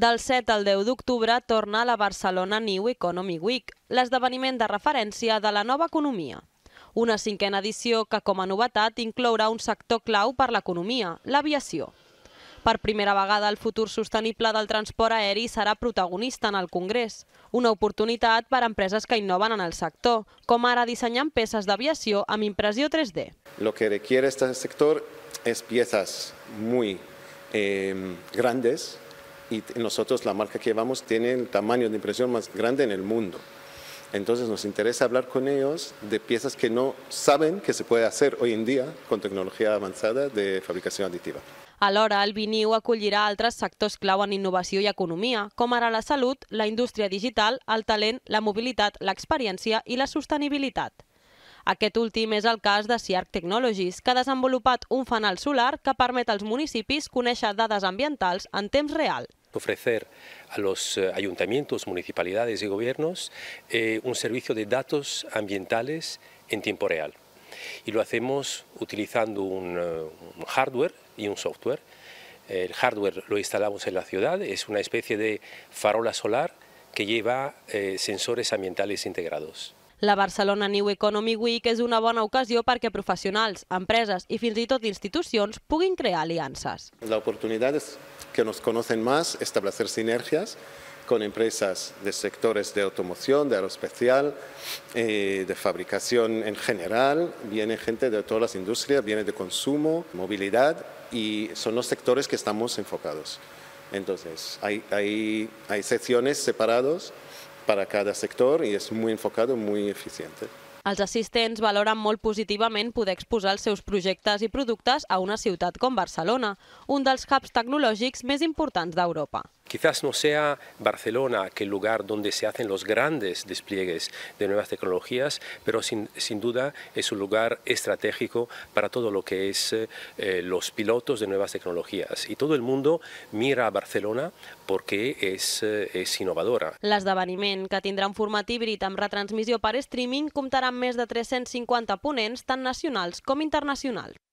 Del 7 al 10 d'octubre torna a la Barcelona New Economy Week, l'esdeveniment de referència de la nova economia. Una cinquena edició que, com a novetat, inclourà un sector clau per l'economia, l'aviació. Per primera vegada, el futur sostenible del transport aeri serà protagonista en el Congrés, una oportunitat per a empreses que innoven en el sector, com ara dissenyant peces d'aviació amb impressió 3D. Lo que requiere este sector es piezas muy eh, grandes, y nosotros, la marca que llevamos, tiene el tamaño de impresión más grande en el mundo. Entonces nos interesa hablar con ellos de piezas que no saben que se puede hacer hoy en día con tecnología avanzada de fabricació additiva. Alhora, el Viniu acollirà altres sectors clau en innovació i economia, com ara la salut, la indústria digital, el talent, la mobilitat, l'experiència i la sostenibilitat. Aquest últim és el cas de Ciarc Technologies, que ha desenvolupat un fanal solar que permet als municipis conèixer dades ambientals en temps real. ofrecer a los eh, ayuntamientos, municipalidades y gobiernos eh, un servicio de datos ambientales en tiempo real. Y lo hacemos utilizando eh, un, hardware y un software. El hardware lo instalamos en la ciudad, es una especie de farola solar que lleva sensores ambientales integrados. La Barcelona New Economy Week es una buena ocasión para que profesionales, empresas y, i tot instituciones puedan crear alianzas. La oportunidad es que nos conocen más, establecer sinergias con empresas de sectores de automoción, de aeroespecial, eh, de fabricación en general. Viene gente de todas las industrias, viene de consumo, movilidad y son los sectores que estamos enfocados. Entonces, hay, hay, hay secciones separados para cada sector y es muy enfocado, muy eficiente. Els assistents valoren molt positivament poder exposar els seus projectes i productes a una ciutat com Barcelona, un dels hubs tecnològics més importants d'Europa. Quizás no sea Barcelona el lugar donde se hacen los grandes despliegues de nuevas tecnologías, pero sin, duda es un lugar estratégico para todo lo que es eh, eh, los pilotos de nuevas tecnologías. Y todo el mundo mira a Barcelona porque es innovadora. Eh, innovadora. las que tindrà un format híbrid amb per streaming, comptarà amb més de 350 ponents, tant nacionals com internacionals.